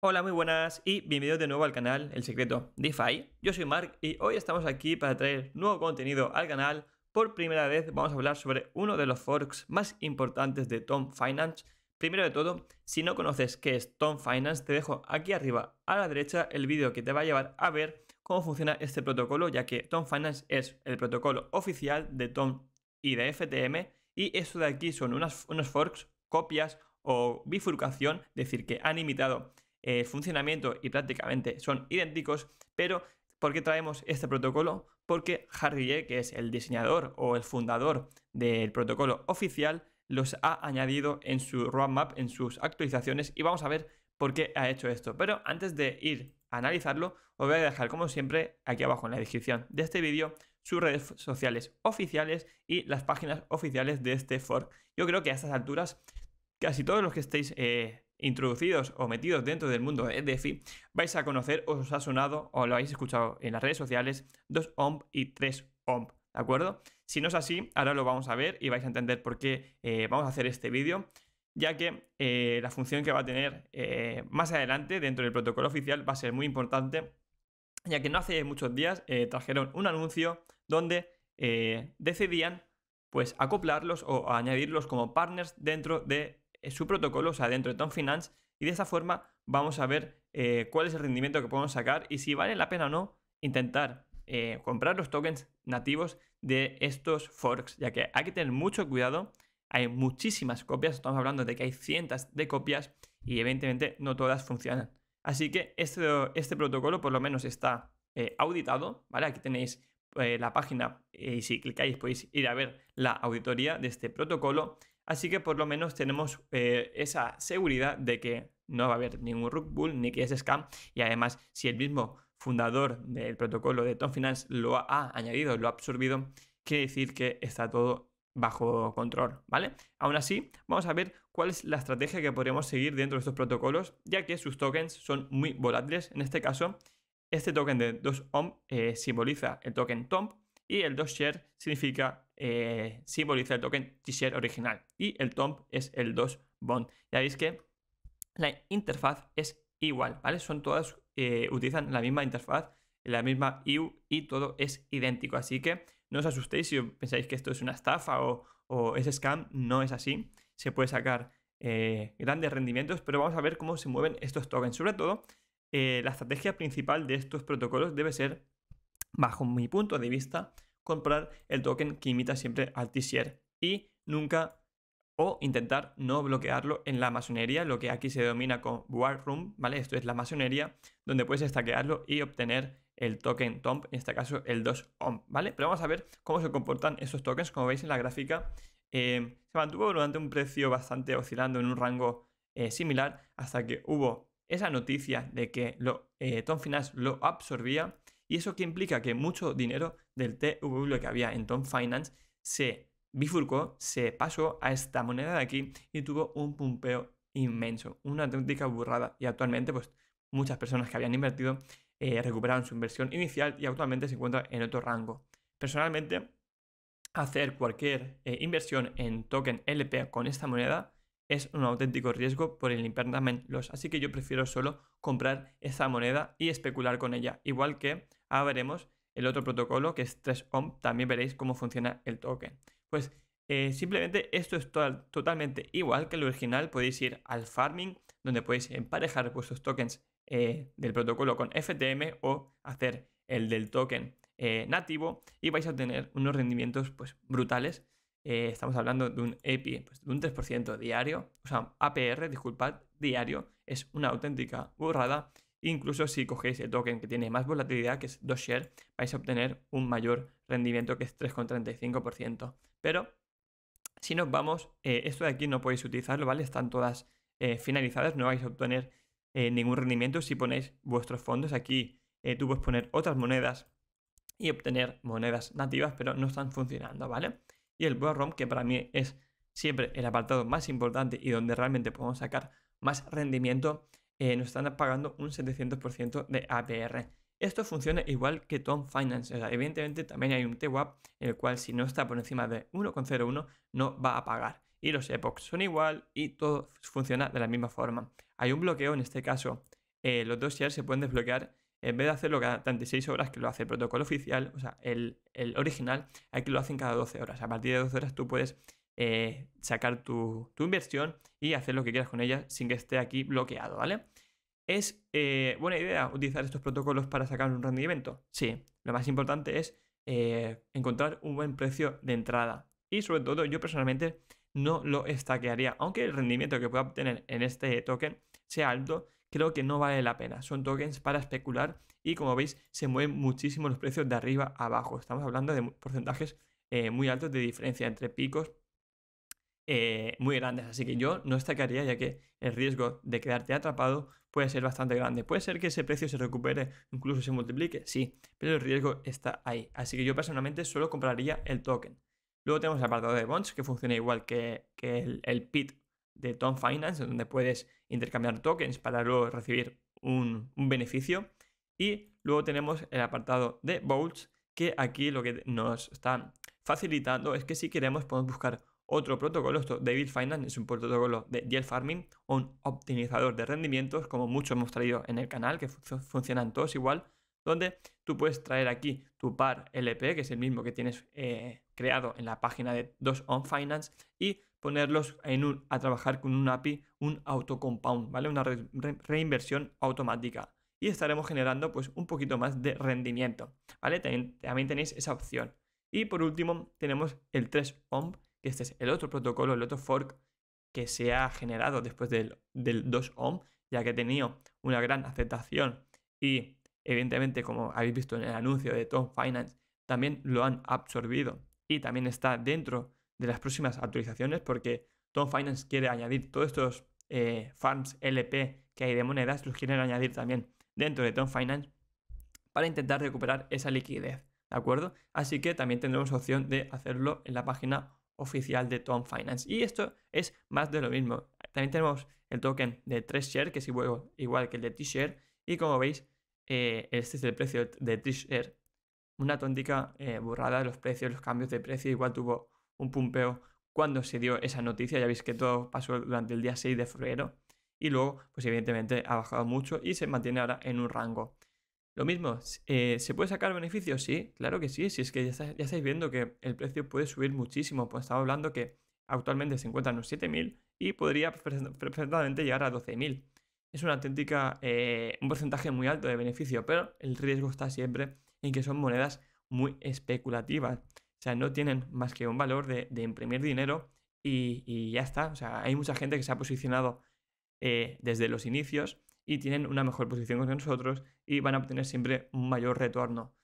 Hola, muy buenas y bienvenidos de nuevo al canal El Secreto DeFi. Yo soy Mark y hoy estamos aquí para traer nuevo contenido al canal. Por primera vez vamos a hablar sobre uno de los forks más importantes de Tom Finance. Primero de todo, si no conoces qué es Tom Finance, te dejo aquí arriba a la derecha el vídeo que te va a llevar a ver cómo funciona este protocolo, ya que Tom Finance es el protocolo oficial de Tom y de FTM y esto de aquí son unas, unos forks, copias o bifurcación, es decir, que han imitado eh, funcionamiento y prácticamente son idénticos, pero ¿por qué traemos este protocolo? Porque Harry que es el diseñador o el fundador del protocolo oficial, los ha añadido en su roadmap, en sus actualizaciones y vamos a ver por qué ha hecho esto. Pero antes de ir a analizarlo, os voy a dejar como siempre aquí abajo en la descripción de este vídeo sus redes sociales oficiales y las páginas oficiales de este fork. Yo creo que a estas alturas casi todos los que estéis eh, introducidos o metidos dentro del mundo de DeFi, vais a conocer, os ha sonado o lo habéis escuchado en las redes sociales, 2OMP y 3OMP, ¿de acuerdo? Si no es así, ahora lo vamos a ver y vais a entender por qué eh, vamos a hacer este vídeo, ya que eh, la función que va a tener eh, más adelante dentro del protocolo oficial va a ser muy importante, ya que no hace muchos días trajeron un anuncio donde decidían pues acoplarlos o añadirlos como partners dentro de eh, su protocolo, o sea, dentro de Tom Finance, y de esa forma vamos a ver eh, cuál es el rendimiento que podemos sacar y si vale la pena o no intentar eh, comprar los tokens nativos de estos forks, ya que hay que tener mucho cuidado, hay muchísimas copias, estamos hablando de que hay cientos de copias y evidentemente no todas funcionan. Así que este, este protocolo por lo menos está auditado, ¿vale? Aquí tenéis la página y si clicáis podéis ir a ver la auditoría de este protocolo Así que por lo menos tenemos eh, esa seguridad de que no va a haber ningún rug bull ni que es scam. Y además, si el mismo fundador del protocolo de Tom Finance lo ha añadido, lo ha absorbido, quiere decir que está todo bajo control, ¿vale? Aún así, vamos a ver cuál es la estrategia que podríamos seguir dentro de estos protocolos, ya que sus tokens son muy volátiles. En este caso, este token de 2 om eh, simboliza el token TOMP, y el $2share significa, eh, simboliza el token T-Share original y el TOMP es el 2 bond. Ya veis que la interfaz es igual, ¿vale? Son todas, eh, utilizan la misma interfaz, la misma IU y todo es idéntico. Así que no os asustéis si pensáis que esto es una estafa o, es scam, no es así. Se puede sacar eh, grandes rendimientos, pero vamos a ver cómo se mueven estos tokens. Sobre todo, la estrategia principal de estos protocolos debe ser bajo mi punto de vista, comprar el token que imita siempre al T-Share y nunca o intentar no bloquearlo en la masonería, lo que aquí se denomina con War Room, ¿vale? Esto es la masonería, donde puedes estaquearlo y obtener el token TOMP, en este caso el 2OMP, ¿vale? Pero vamos a ver cómo se comportan esos tokens, como veis en la gráfica, eh, se mantuvo durante un precio bastante oscilando en un rango eh, similar hasta que hubo esa noticia de que lo, eh, Tom Finance lo absorbía ¿Y eso que implica? Que mucho dinero del TW que había en Tom Finance se bifurcó, se pasó a esta moneda de aquí y tuvo un pumpeo inmenso, una auténtica burrada. Y actualmente, pues muchas personas que habían invertido eh, recuperaron su inversión inicial y actualmente se encuentra en otro rango. Personalmente, hacer cualquier eh, inversión en token LP con esta moneda es un auténtico riesgo por el impermanent loss, así que yo prefiero solo comprar esa moneda y especular con ella, igual que ahora veremos el otro protocolo que es 3OM, también veréis cómo funciona el token. Pues eh, simplemente esto es totalmente igual que el original, podéis ir al farming, donde podéis emparejar vuestros tokens eh, del protocolo con FTM o hacer el del token eh, nativo y vais a tener unos rendimientos pues, brutales eh, estamos hablando de un EPI, pues, de un 3% diario, o sea, APR, disculpad, diario, es una auténtica burrada. Incluso si cogéis el token que tiene más volatilidad, que es 2Share, vais a obtener un mayor rendimiento que es 3,35%. Pero si nos vamos, eh, esto de aquí no podéis utilizarlo, ¿vale? Están todas eh, finalizadas, no vais a obtener ningún rendimiento si ponéis vuestros fondos. Aquí tú puedes poner otras monedas y obtener monedas nativas, pero no están funcionando, ¿vale? y el Rom, que para mí es siempre el apartado más importante y donde realmente podemos sacar más rendimiento, eh, nos están pagando un 700% de APR. Esto funciona igual que Tom Finance. evidentemente también hay un TWAP, el cual si no está por encima de 1,01 no va a pagar. Y los epochs son igual y todo funciona de la misma forma. Hay un bloqueo, en este caso eh, los dos shares se pueden desbloquear en vez de hacerlo cada 36 horas, que lo hace el protocolo oficial, o sea, el, el original, aquí lo hacen cada 12 horas. A partir de 12 horas tú puedes eh, sacar tu, inversión y hacer lo que quieras con ella sin que esté aquí bloqueado, ¿vale? ¿Es eh, buena idea utilizar estos protocolos para sacar un rendimiento? Sí, lo más importante es eh, encontrar un buen precio de entrada. Y sobre todo, yo personalmente no lo estaquearía, aunque el rendimiento que pueda obtener en este token sea alto, creo que no vale la pena. Son tokens para especular y como veis se mueven muchísimo los precios de arriba a abajo. Estamos hablando de porcentajes eh, muy altos de diferencia entre picos eh, muy grandes. Así que yo no destacaría ya que el riesgo de quedarte atrapado puede ser bastante grande. Puede ser que ese precio se recupere, incluso se multiplique, sí, pero el riesgo está ahí. Así que yo personalmente solo compraría el token. Luego tenemos el apartado de bonds que funciona igual que, el, el, PIT de Tom Finance, donde puedes intercambiar tokens para luego recibir un, beneficio. Y luego tenemos el apartado de Bolts, que aquí lo que nos está facilitando es que si queremos podemos buscar otro protocolo, esto David Finance es un protocolo de yield farming un optimizador de rendimientos, como muchos hemos traído en el canal, que funcionan todos igual, donde tú puedes traer aquí tu par LP, que es el mismo que tienes eh, creado en la página de 2on Finance, y ponerlos en a trabajar con un API, un autocompound, ¿vale? Una reinversión automática. Y estaremos generando pues un poquito más de rendimiento, ¿vale? También, tenéis esa opción. Y por último tenemos el 3 om que este es el otro protocolo, el otro fork que se ha generado después del, 2 om ya que ha tenido una gran aceptación y Evidentemente, como habéis visto en el anuncio de Tom Finance, también lo han absorbido y también está dentro de las próximas actualizaciones porque Tom Finance quiere añadir todos estos eh, farms LP que hay de monedas, los quieren añadir también dentro de Tom Finance para intentar recuperar esa liquidez, ¿de acuerdo? Así que también tendremos opción de hacerlo en la página oficial de Tom Finance. Y esto es más de lo mismo. También tenemos el token de 3Share, que es igual, igual que el de T-Share, y como veis, eh, este es el precio de Trish Air. Una tóntica eh, burrada de los precios, los cambios de precio, igual tuvo un pumpeo cuando se dio esa noticia, ya veis que todo pasó durante el día 6 de febrero y luego, pues evidentemente ha bajado mucho y se mantiene ahora en un rango. Lo mismo, eh, ¿se puede sacar beneficios? Sí, claro que sí, si es que ya, estáis viendo que el precio puede subir muchísimo, pues estaba hablando que actualmente se encuentran en los 7.000 y podría perfectamente llegar a 12.000 es una auténtica, eh, un porcentaje muy alto de beneficio, pero el riesgo está siempre en que son monedas muy especulativas. O sea, no tienen más que un valor de, imprimir dinero y, ya está. O sea, hay mucha gente que se ha posicionado eh, desde los inicios y tienen una mejor posición que nosotros y van a obtener siempre un mayor retorno.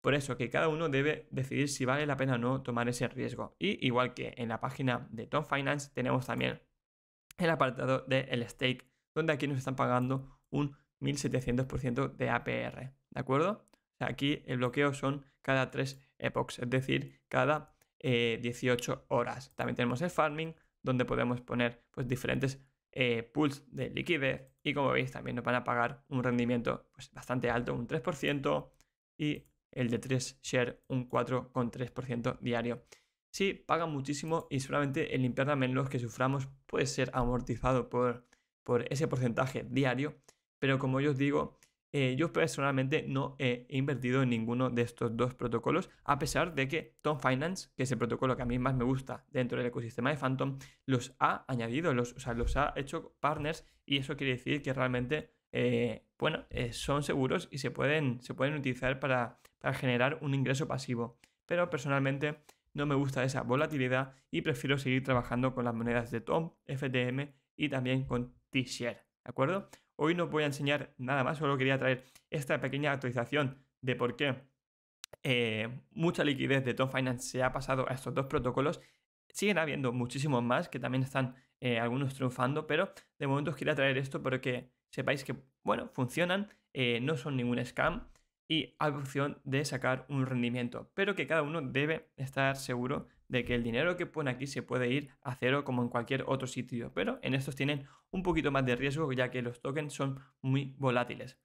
Por eso que cada uno debe decidir si vale la pena o no tomar ese riesgo. Y igual que en la página de Tom Finance tenemos también el apartado del stake donde aquí nos están pagando un 1700% de APR, ¿de acuerdo? aquí el bloqueo son cada 3 epochs, es decir, cada 18 eh, horas. También tenemos el farming, donde podemos poner pues, diferentes eh, pools de liquidez y como veis también nos van a pagar un rendimiento pues, bastante alto, un 3% y el de 3 share un 4,3% diario. Sí, pagan muchísimo y solamente el limpiar los que suframos puede ser amortizado por por ese porcentaje diario, pero como yo os digo, eh, yo personalmente no he invertido en ninguno de estos dos protocolos, a pesar de que Tom Finance, que es el protocolo que a mí más me gusta dentro del ecosistema de Phantom, los ha añadido, los, los ha hecho partners y eso quiere decir que realmente, eh, bueno, eh, son seguros y se pueden, se pueden utilizar para, para generar un ingreso pasivo. Pero personalmente no me gusta esa volatilidad y prefiero seguir trabajando con las monedas de Tom, FTM y también con T-Share, ¿de acuerdo? Hoy no os voy a enseñar nada más, solo quería traer esta pequeña actualización de por qué eh, mucha liquidez de Tom Finance se ha pasado a estos dos protocolos. Siguen habiendo muchísimos más que también están eh, algunos triunfando, pero de momento os quería traer esto para que sepáis que, bueno, funcionan, eh, no son ningún scam y hay opción de sacar un rendimiento, pero que cada uno debe estar seguro de que el dinero que pone aquí se puede ir a cero como en cualquier otro sitio, pero en estos tienen un poquito más de riesgo ya que los tokens son muy volátiles.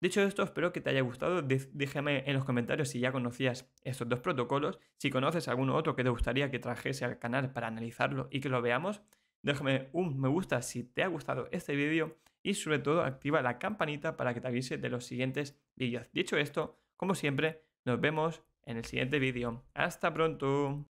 Dicho esto, espero que te haya gustado. Déjame en los comentarios si ya conocías estos dos protocolos, si conoces alguno otro que te gustaría que trajese al canal para analizarlo y que lo veamos. Déjame un me gusta si te ha gustado este vídeo y sobre todo activa la campanita para que te avise de los siguientes vídeos. Dicho esto, como siempre, nos vemos en el siguiente vídeo. Hasta pronto.